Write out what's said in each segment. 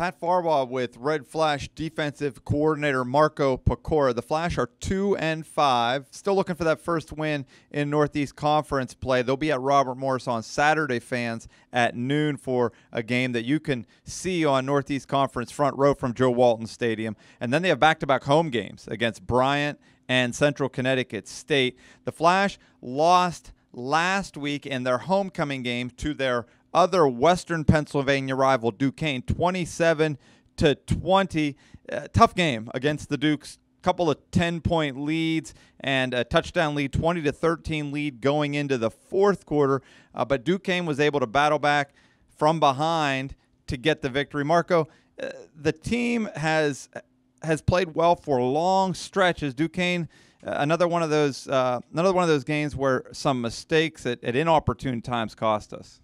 Pat Farwell with Red Flash defensive coordinator Marco Pacora. The Flash are two and five, still looking for that first win in Northeast Conference play. They'll be at Robert Morris on Saturday, fans, at noon for a game that you can see on Northeast Conference front row from Joe Walton Stadium. And then they have back to -back home games against Bryant and Central Connecticut State. The Flash lost last week in their homecoming game to their other Western Pennsylvania rival Duquesne, 27 to 20. Uh, tough game against the Dukes. Couple of 10 point leads and a touchdown lead, 20 to 13 lead going into the fourth quarter. Uh, but Duquesne was able to battle back from behind to get the victory. Marco, uh, the team has has played well for long stretches. Duquesne, uh, another one of those uh, another one of those games where some mistakes at, at inopportune times cost us.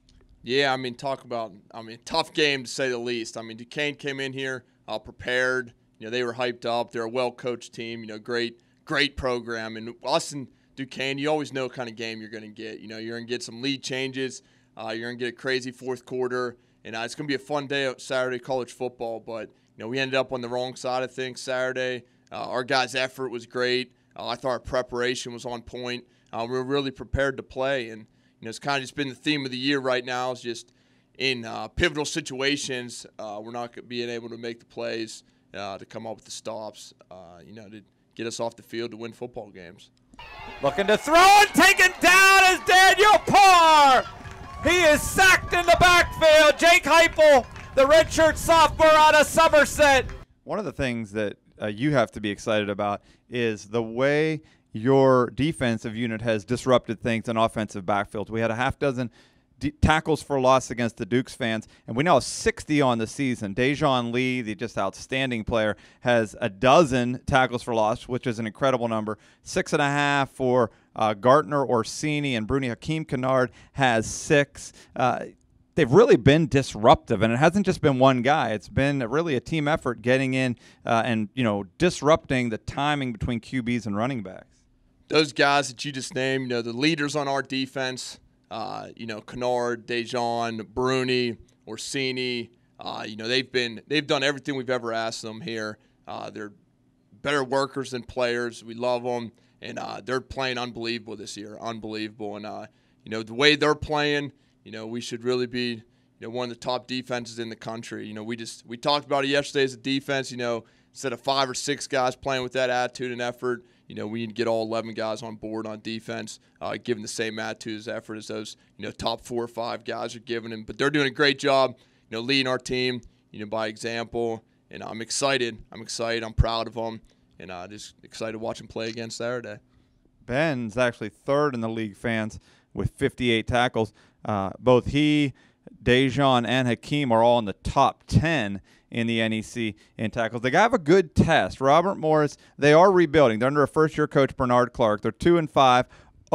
Yeah, I mean, talk about I mean, tough game to say the least. I mean, Duquesne came in here uh, prepared. You know, they were hyped up. They're a well-coached team. You know, great, great program. And Austin Duquesne, you always know kind of game you're going to get. You know, you're going to get some lead changes. Uh, you're going to get a crazy fourth quarter, and uh, it's going to be a fun day Saturday college football. But you know, we ended up on the wrong side of things Saturday. Uh, our guys' effort was great. Uh, I thought our preparation was on point. Uh, we were really prepared to play, and you know, it's kind of just been the theme of the year right now is just in uh, pivotal situations, uh, we're not being able to make the plays uh, to come up with the stops, uh, you know, to get us off the field to win football games. Looking to throw and taken down is Daniel Parr. He is sacked in the backfield. Jake Heupel, the redshirt sophomore out of Somerset. One of the things that uh, you have to be excited about is the way your defensive unit has disrupted things in offensive backfields. We had a half dozen d- tackles for loss against the Dukes fans, and we now have 60 on the season. Dejon Lee, the just outstanding player, has a dozen tackles for loss, which is an incredible number. Six and a half for uh, Gartner Orsini, and Bruni Hakeem Kennard has six. Uh, they've really been disruptive, and it hasn't just been one guy. It's been really a team effort getting in uh, and you know disrupting the timing between QBs and running backs those guys that you just named, you know, the leaders on our defense, uh, you know, Kennard, Dejan, Bruni, Orsini, uh, you know, they've been they've done everything we've ever asked them here. Uh, they're better workers than players. We love them, and uh, they're playing unbelievable this year, unbelievable. And uh, you know, the way they're playing, you know, we should really be you know one of the top defenses in the country. You know, we just we talked about it yesterday as a defense. You know, instead of five or six guys playing with that attitude and effort you know, we need to get all 11 guys on board on defense, uh, giving the same attitude as effort as those, you know, top four or five guys are giving him. But they're doing a great job, you know, leading our team, you know, by example. And I'm excited. I'm excited. I'm proud of them. And uh, just excited to watch him play again Saturday. Ben's actually third in the league fans with 58 tackles. Uh, both he Dejon and Hakeem are all in the top 10 in the NEC in tackles. They have a good test. Robert Morris, they are rebuilding. They're under a first year coach, Bernard Clark. They're two and five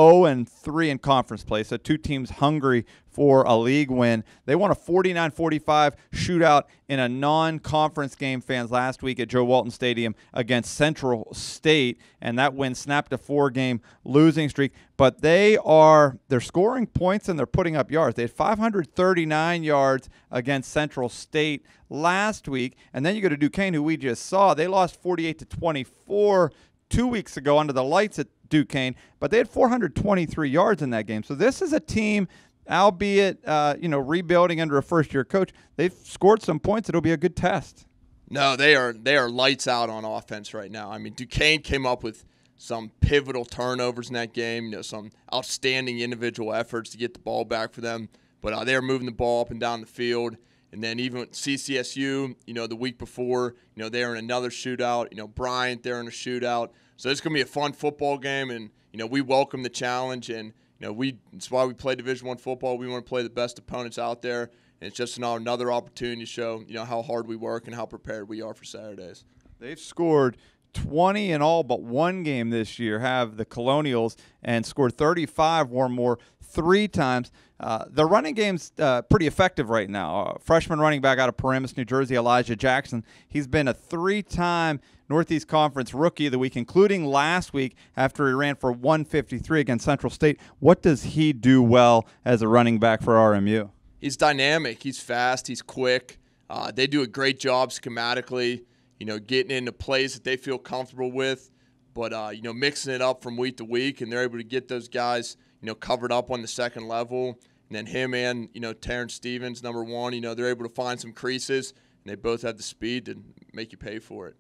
0 and 3 in conference play, so two teams hungry for a league win. They won a 49 45 shootout in a non conference game, fans, last week at Joe Walton Stadium against Central State, and that win snapped a four game losing streak. But they are, they're scoring points and they're putting up yards. They had 539 yards against Central State last week, and then you go to Duquesne, who we just saw. They lost 48 to 24 two weeks ago under the lights at Duquesne, but they had 423 yards in that game. So this is a team, albeit uh, you know rebuilding under a first-year coach, they've scored some points. It'll be a good test. No, they are they are lights out on offense right now. I mean, Duquesne came up with some pivotal turnovers in that game. You know, some outstanding individual efforts to get the ball back for them. But uh, they are moving the ball up and down the field. And then even CCSU, you know, the week before, you know, they're in another shootout. You know, Bryant, they're in a shootout. So it's going to be a fun football game, and you know, we welcome the challenge, and you know, we it's why we play Division One football. We want to play the best opponents out there, and it's just another opportunity to show you know how hard we work and how prepared we are for Saturdays. They've scored 20 in all but one game this year have the Colonials and scored 35 or more three times. Uh, the running game's uh, pretty effective right now. Uh, freshman running back out of Paramus, New Jersey, Elijah Jackson. He's been a three time Northeast Conference Rookie of the Week, including last week after he ran for 153 against Central State. What does he do well as a running back for RMU? He's dynamic. He's fast. He's quick. Uh, they do a great job schematically, you know, getting into plays that they feel comfortable with, but, uh, you know, mixing it up from week to week, and they're able to get those guys – you know, covered up on the second level. And then him and, you know, Terrence Stevens, number one, you know, they're able to find some creases, and they both have the speed to make you pay for it.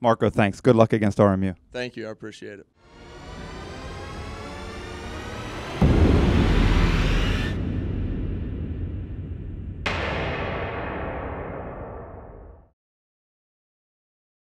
Marco, thanks. Good luck against RMU. Thank you. I appreciate it.